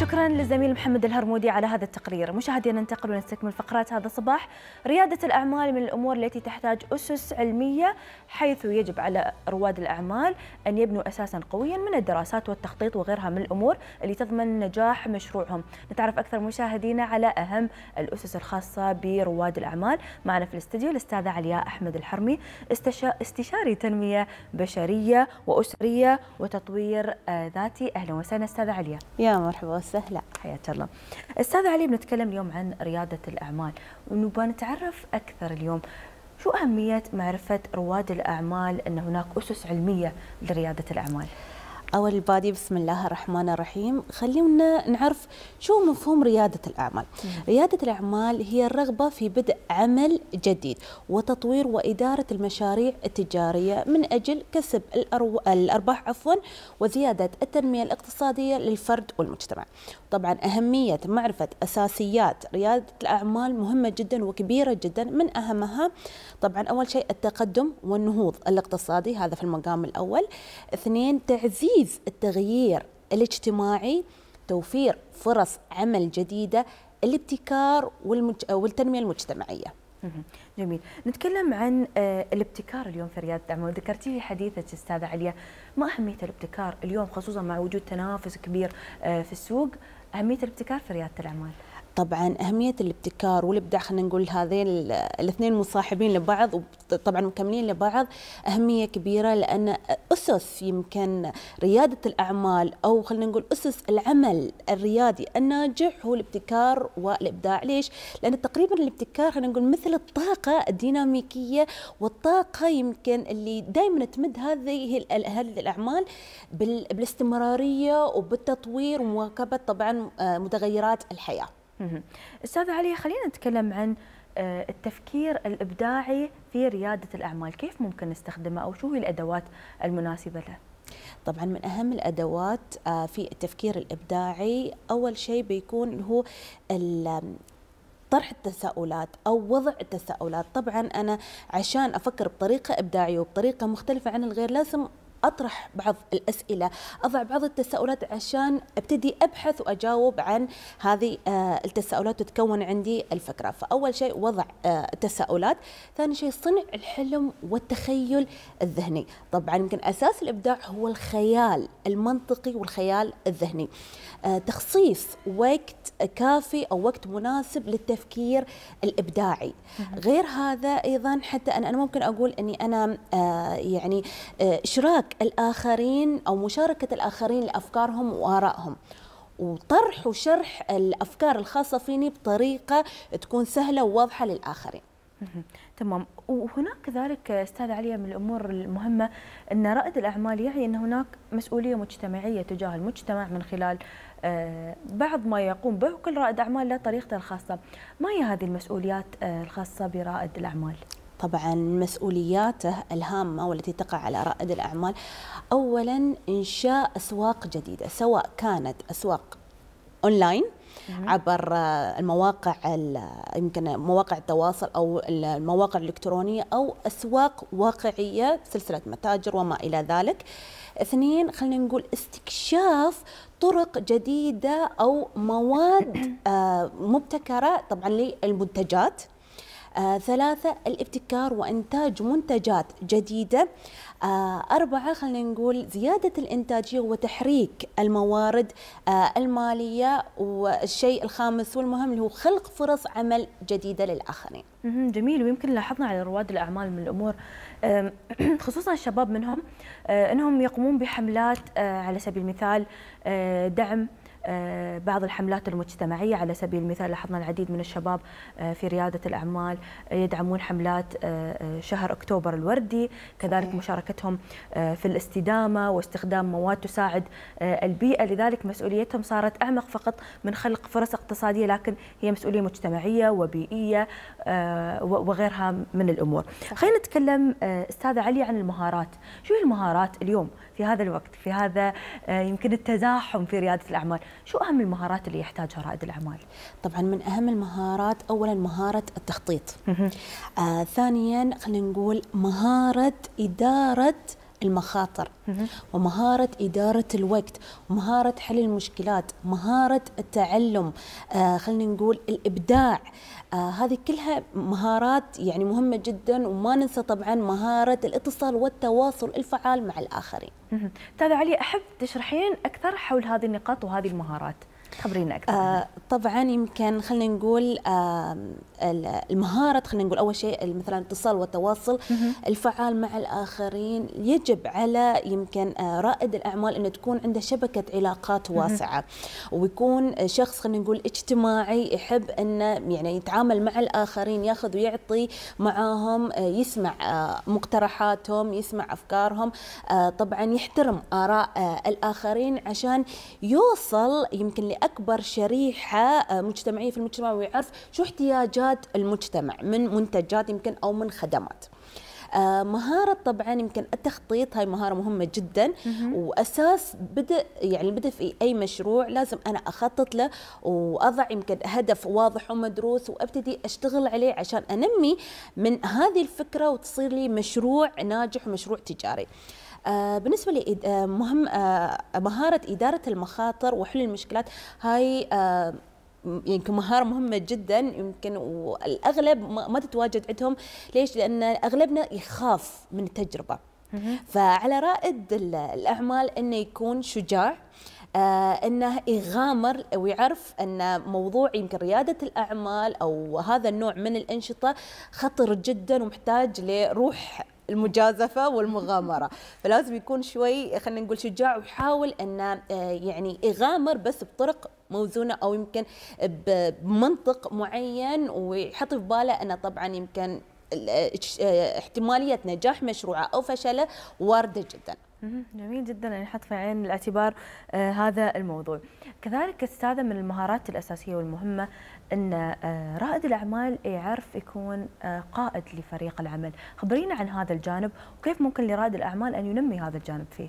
شكرا للزميل محمد الهرمودي على هذا التقرير مشاهدينا ننتقل ونستكمل فقرات هذا الصباح ريادة الأعمال من الأمور التي تحتاج أسس علمية حيث يجب على رواد الأعمال أن يبنوا أساسا قويا من الدراسات والتخطيط وغيرها من الأمور اللي تضمن نجاح مشروعهم نتعرف أكثر مشاهدينا على أهم الأسس الخاصة برواد الأعمال معنا في الاستديو الأستاذة علياء أحمد الحرمي استشاري تنمية بشرية وأسرية وتطوير آه، ذاتي أهلا وسهلا أستاذة علياء يا مرحبا سهلة حياة الله أستاذ علي بنتكلم اليوم عن ريادة الأعمال ونبغى نتعرف أكثر اليوم شو أهمية معرفة رواد الأعمال أن هناك أسس علمية لريادة الأعمال؟ أول البادي بسم الله الرحمن الرحيم خلينا نعرف شو مفهوم ريادة الأعمال ريادة الأعمال هي الرغبة في بدء عمل جديد وتطوير وإدارة المشاريع التجارية من أجل كسب الأرباح عفوا وزيادة التنمية الاقتصادية للفرد والمجتمع طبعا أهمية معرفة أساسيات ريادة الأعمال مهمة جدا وكبيرة جدا من أهمها طبعا أول شيء التقدم والنهوض الاقتصادي هذا في المقام الأول اثنين تعزيز تحفيز التغيير الاجتماعي توفير فرص عمل جديده الابتكار والمج... والتنميه المجتمعيه جميل نتكلم عن آه، الابتكار اليوم في رياض الدعم ذكرتي حديثك استاذه عليا ما اهميه الابتكار اليوم خصوصا مع وجود تنافس كبير آه، في السوق اهميه الابتكار في رياده الاعمال طبعا أهمية الابتكار والإبداع خلينا نقول هذين الاثنين مصاحبين لبعض وطبعا مكملين لبعض أهمية كبيرة لأن أسس يمكن ريادة الأعمال أو خلينا نقول أسس العمل الريادي الناجح هو الابتكار والإبداع ليش؟ لأن تقريبا الابتكار خلينا نقول مثل الطاقة الديناميكية والطاقة يمكن اللي دائما تمد هذه هذه الأعمال بالاستمرارية وبالتطوير ومواكبة طبعا آه، متغيرات الحياه استاذ علي خلينا نتكلم عن آه، التفكير الابداعي في رياده الاعمال، كيف ممكن نستخدمه او شو هي الادوات المناسبه له؟ طبعا من اهم الادوات آه، في التفكير الابداعي اول شيء بيكون هو طرح التساؤلات او وضع التساؤلات طبعا انا عشان افكر بطريقه ابداعيه وبطريقه مختلفه عن الغير لازم اطرح بعض الاسئله اضع بعض التساؤلات عشان ابتدي ابحث واجاوب عن هذه آه، التساؤلات وتكون عندي الفكره فاول شيء وضع آه، تساؤلات ثاني شيء صنع الحلم والتخيل الذهني طبعا يمكن اساس الابداع هو الخيال المنطقي والخيال الذهني آه، تخصيص وقت كافي او وقت مناسب للتفكير الابداعي غير هذا ايضا حتى انا ممكن اقول اني انا يعني اشراك ادراك الاخرين او مشاركه الاخرين لافكارهم وارائهم وطرح وشرح الافكار الخاصه فيني بطريقه تكون سهله وواضحه للاخرين تمام وهناك كذلك استاذ علي من الامور المهمه ان رائد الاعمال يعي ان هناك مسؤوليه مجتمعيه تجاه المجتمع من خلال آه، بعض ما يقوم به كل رائد اعمال له طريقته الخاصه ما هي هذه المسؤوليات آه، الخاصه برائد الاعمال طبعا مسؤولياته الهامة والتي تقع على رائد الأعمال أولا إنشاء أسواق جديدة سواء كانت أسواق أونلاين عبر المواقع يمكن مواقع التواصل او المواقع الالكترونيه او اسواق واقعيه سلسله متاجر وما الى ذلك. اثنين خلينا نقول استكشاف طرق جديده او مواد آه، مبتكره طبعا للمنتجات. آه ثلاثة الابتكار وإنتاج منتجات جديدة آه أربعة خلينا نقول زيادة الإنتاجية وتحريك الموارد آه المالية والشيء الخامس والمهم اللي هو خلق فرص عمل جديدة للآخرين جميل ويمكن لاحظنا على رواد الأعمال من الأمور خصوصا الشباب منهم آه، أنهم يقومون بحملات آه، على سبيل المثال آه، دعم آه، بعض الحملات المجتمعية على سبيل المثال لاحظنا العديد من الشباب آه، في ريادة الأعمال يدعمون حملات آه، شهر أكتوبر الوردي كذلك مشاركتهم في الاستدامة واستخدام مواد تساعد البيئة لذلك مسؤوليتهم صارت أعمق فقط من خلق فرص اقتصادية لكن هي مسؤولية مجتمعية وبيئية وغيرها من الأمور خلينا نتكلم أستاذة علي عن المهارات شو هي المهارات اليوم في هذا الوقت في هذا يمكن التزاحم في ريادة الأعمال شو اهم المهارات اللي يحتاجها رائد الاعمال طبعا من اهم المهارات اولا مهاره التخطيط آه ثانيا خلينا نقول مهاره اداره المخاطر ومهارة إدارة الوقت ومهارة حل المشكلات مهارة التعلم آه خلينا نقول الإبداع آه هذه كلها مهارات يعني مهمة جدا وما ننسى طبعا مهارة الاتصال والتواصل الفعال مع الآخرين. أستاذ علي أحب تشرحين أكثر حول هذه النقاط وهذه المهارات. خبرينا اكثر آه طبعا يمكن خلينا نقول آه المهاره خلينا نقول اول شيء مثلا الاتصال والتواصل مه. الفعال مع الاخرين يجب على يمكن آه رائد الاعمال انه تكون عنده شبكه علاقات واسعه مه. ويكون شخص خلينا نقول اجتماعي يحب انه يعني يتعامل مع الاخرين ياخذ ويعطي معاهم آه، يسمع آه، مقترحاتهم يسمع افكارهم آه، طبعا يحترم اراء الاخرين عشان يوصل يمكن لاكبر شريحه آه، مجتمعيه في المجتمع ويعرف شو احتياجات المجتمع من منتجات يمكن او من خدمات. آه، مهارة طبعا يمكن التخطيط هاي مهارة مهمة جدا وأساس بدء يعني بدء في أي مشروع لازم أنا أخطط له وأضع يمكن هدف واضح ومدروس وأبتدي أشتغل عليه عشان أنمي من هذه الفكرة وتصير لي مشروع ناجح ومشروع تجاري آه، بالنسبة لي آه، مهم مهارة إدارة المخاطر وحل المشكلات هاي يمكن يعني مهاره مهمه جدا يمكن والاغلب ما تتواجد عندهم ليش لان اغلبنا يخاف من التجربه فعلى رائد الاعمال انه يكون شجاع آه انه يغامر ويعرف ان موضوع يمكن رياده الاعمال او هذا النوع من الانشطه خطر جدا ومحتاج لروح المجازفة والمغامرة فلازم يكون شوي خلينا نقول شجاع ويحاول أنه آه، يعني يغامر بس بطرق موزونه او يمكن بمنطق معين ويحط في باله انه طبعا يمكن احتماليه نجاح مشروعه او فشله وارده جدا. جميل جدا يعني ان نحط في عين الاعتبار آه، هذا الموضوع. كذلك استاذه من المهارات الاساسيه والمهمه ان آه، رائد الاعمال يعرف يكون آه، قائد لفريق العمل، خبرينا عن هذا الجانب وكيف ممكن لرائد الاعمال ان ينمي هذا الجانب فيه.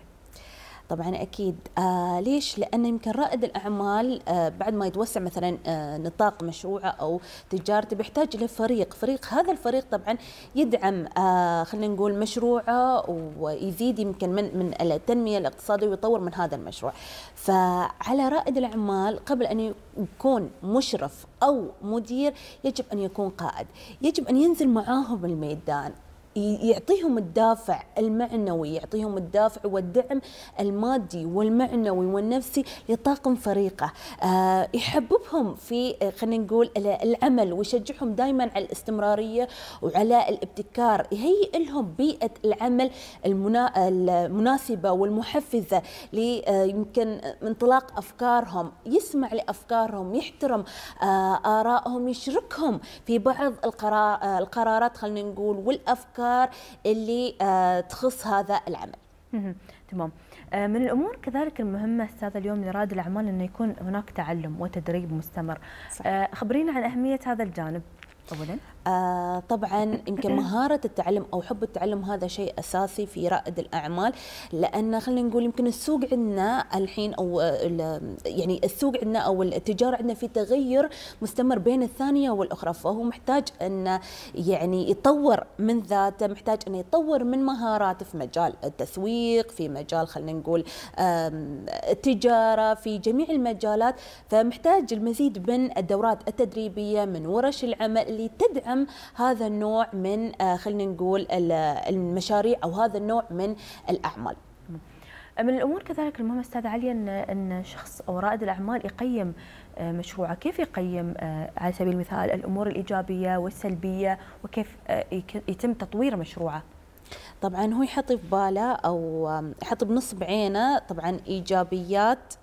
طبعا اكيد آه ليش لان يمكن رائد الاعمال آه بعد ما يتوسع مثلا آه نطاق مشروعه او تجارته بيحتاج فريق فريق هذا الفريق طبعا يدعم آه خلينا نقول مشروعه ويزيد يمكن من من التنميه الاقتصاديه ويطور من هذا المشروع فعلى رائد الاعمال قبل ان يكون مشرف او مدير يجب ان يكون قائد يجب ان ينزل معاهم الميدان يعطيهم الدافع المعنوي يعطيهم الدافع والدعم المادي والمعنوي والنفسي لطاقم فريقه آه، يحببهم في آه، خلينا نقول العمل ويشجعهم دائما على الاستمرارية وعلى الابتكار يهيئ لهم بيئة العمل المناسبة والمحفزة آه، يمكن انطلاق أفكارهم يسمع لأفكارهم يحترم آرائهم يشركهم في بعض القرارات خلينا نقول والأفكار الافكار اللي آه، تخص هذا العمل. تمام آه، من الامور كذلك المهمه استاذ اليوم لرائد الاعمال انه يكون هناك تعلم وتدريب مستمر صح. آه، خبرينا عن اهميه هذا الجانب اولا آه طبعا يمكن مهارة التعلم أو حب التعلم هذا شيء أساسي في رائد الأعمال لأن خلينا نقول يمكن السوق عندنا الحين أو يعني السوق عندنا أو التجارة عندنا في تغير مستمر بين الثانية والأخرى فهو محتاج أن يعني يطور من ذاته محتاج أن يطور من مهاراته في مجال التسويق في مجال خلينا نقول التجارة في جميع المجالات فمحتاج المزيد من الدورات التدريبية من ورش العمل اللي تدعم يدعم هذا النوع من آه، خلينا نقول المشاريع او هذا النوع من الاعمال. من الامور كذلك المهمه استاذ علي ان ان شخص او رائد الاعمال يقيم آه، مشروعه، كيف يقيم آه، على سبيل المثال الامور الايجابيه والسلبيه وكيف يتم تطوير مشروعه؟ طبعا هو يحط في باله او يحط بنصب عينه طبعا ايجابيات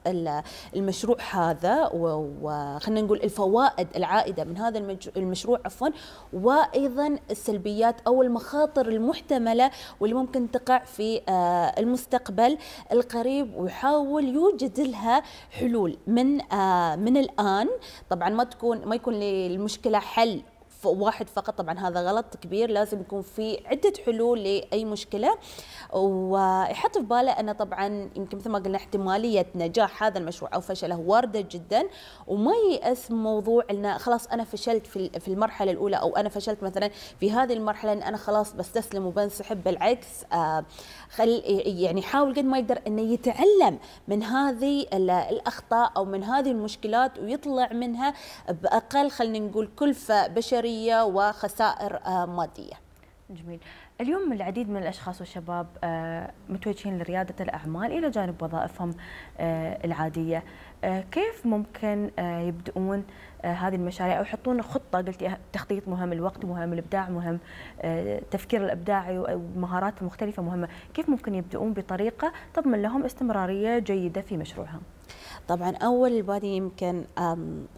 المشروع هذا وخلينا نقول الفوائد العائده من هذا المشروع عفوا وايضا السلبيات او المخاطر المحتمله واللي ممكن تقع في آه، المستقبل القريب ويحاول يوجد لها حلول من آه، من الان طبعا ما تكون ما يكون للمشكله حل واحد فقط طبعا هذا غلط كبير لازم يكون في عدة حلول لأي مشكلة ويحط في باله أنه طبعا يمكن مثل ما قلنا احتمالية نجاح هذا المشروع أو فشله واردة جدا وما يأس موضوع أنه خلاص أنا فشلت في المرحلة الأولى أو أنا فشلت مثلا في هذه المرحلة أن أنا خلاص بستسلم وبنسحب بالعكس آه، خل يعني يحاول قد ما يقدر أنه يتعلم من هذه الأخطاء أو من هذه المشكلات ويطلع منها بأقل خلينا نقول كلفة بشرية عمريه وخسائر آه، ماديه. جميل. اليوم العديد من الاشخاص والشباب آه، متوجهين لرياده الاعمال الى جانب وظائفهم آه، العاديه. كيف ممكن يبدؤون هذه المشاريع او يحطون خطه قلتي تخطيط مهم، الوقت مهم، الابداع مهم، التفكير الابداعي والمهارات المختلفه مهمه، كيف ممكن يبدؤون بطريقه تضمن لهم استمراريه جيده في مشروعهم؟ طبعا اول البادي يمكن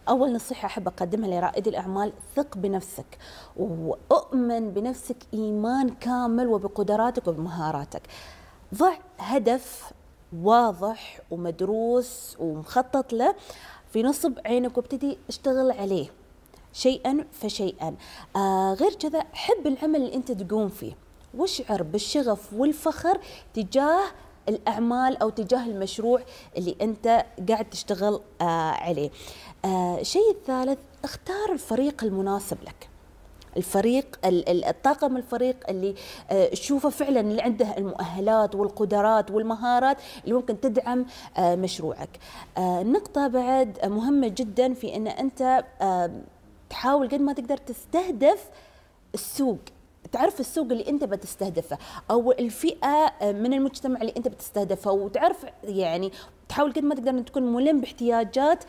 اول نصيحه احب اقدمها لرائد الاعمال ثق بنفسك واؤمن بنفسك ايمان كامل وبقدراتك وبمهاراتك ضع هدف واضح ومدروس ومخطط له في نصب عينك وابتدي اشتغل عليه شيئا فشيئا آه غير كذا حب العمل اللي انت تقوم فيه واشعر بالشغف والفخر تجاه الاعمال او تجاه المشروع اللي انت قاعد تشتغل آه، عليه الشيء آه، الثالث اختار الفريق المناسب لك الفريق الطاقم الفريق اللي آه، تشوفه فعلا اللي عنده المؤهلات والقدرات والمهارات اللي ممكن تدعم مشروعك نقطة بعد مهمة جدا في أن أنت تحاول قد ما تقدر تستهدف السوق تعرف السوق اللي انت بتستهدفه او الفئه آه، من المجتمع اللي انت بتستهدفه وتعرف يعني تحاول قد ما تقدر ان تكون ملم باحتياجات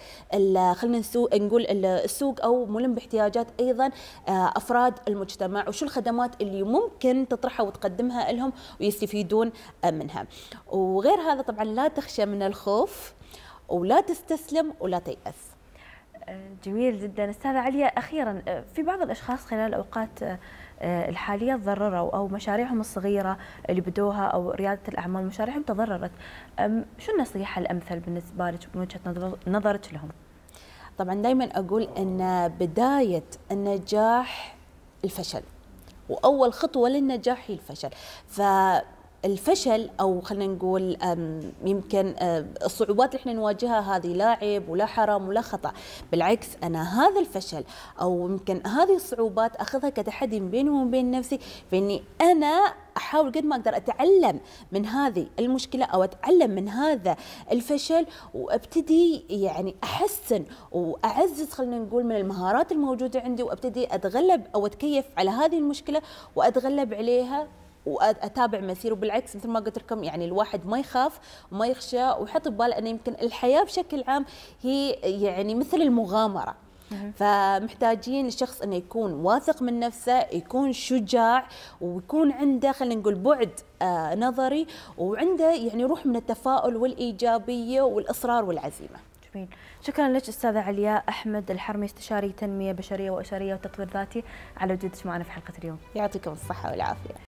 خلينا نقول السوق او ملم باحتياجات ايضا آه، افراد المجتمع وشو الخدمات اللي ممكن تطرحها وتقدمها لهم ويستفيدون آه، منها وغير هذا طبعا لا تخشى من الخوف ولا تستسلم ولا تيأس جميل جدا استاذه عليا اخيرا في بعض الاشخاص خلال اوقات آه، الحاليه تضرروا او مشاريعهم الصغيره اللي بدوها او رياده الاعمال مشاريعهم تضررت شو النصيحه الامثل بالنسبه لك من وجهه نظرك لهم طبعا دائما اقول ان بدايه النجاح الفشل واول خطوه للنجاح هي الفشل ف الفشل او خلينا نقول يمكن الصعوبات اللي احنا نواجهها هذه لا عيب ولا حرام ولا خطا بالعكس انا هذا الفشل او يمكن هذه الصعوبات اخذها كتحدي بيني وبين نفسي فاني انا احاول قد ما اقدر اتعلم من هذه المشكله او اتعلم من هذا الفشل وابتدي يعني احسن واعزز خلينا نقول من المهارات الموجوده عندي وابتدي اتغلب او اتكيف على هذه المشكله واتغلب عليها واتابع مسيره بالعكس مثل ما قلت لكم يعني الواحد ما يخاف وما يخشى ويحط بباله انه يمكن الحياه بشكل عام هي يعني مثل المغامره فمحتاجين الشخص انه يكون واثق من نفسه، يكون شجاع ويكون عنده خلينا نقول بعد آه، نظري وعنده يعني روح من التفاؤل والايجابيه والاصرار والعزيمه. جميل، شكرا لك استاذه علياء احمد الحرمي استشاري تنميه بشريه واسريه وتطوير ذاتي على وجودك معنا في حلقه اليوم. يعطيكم الصحه والعافيه.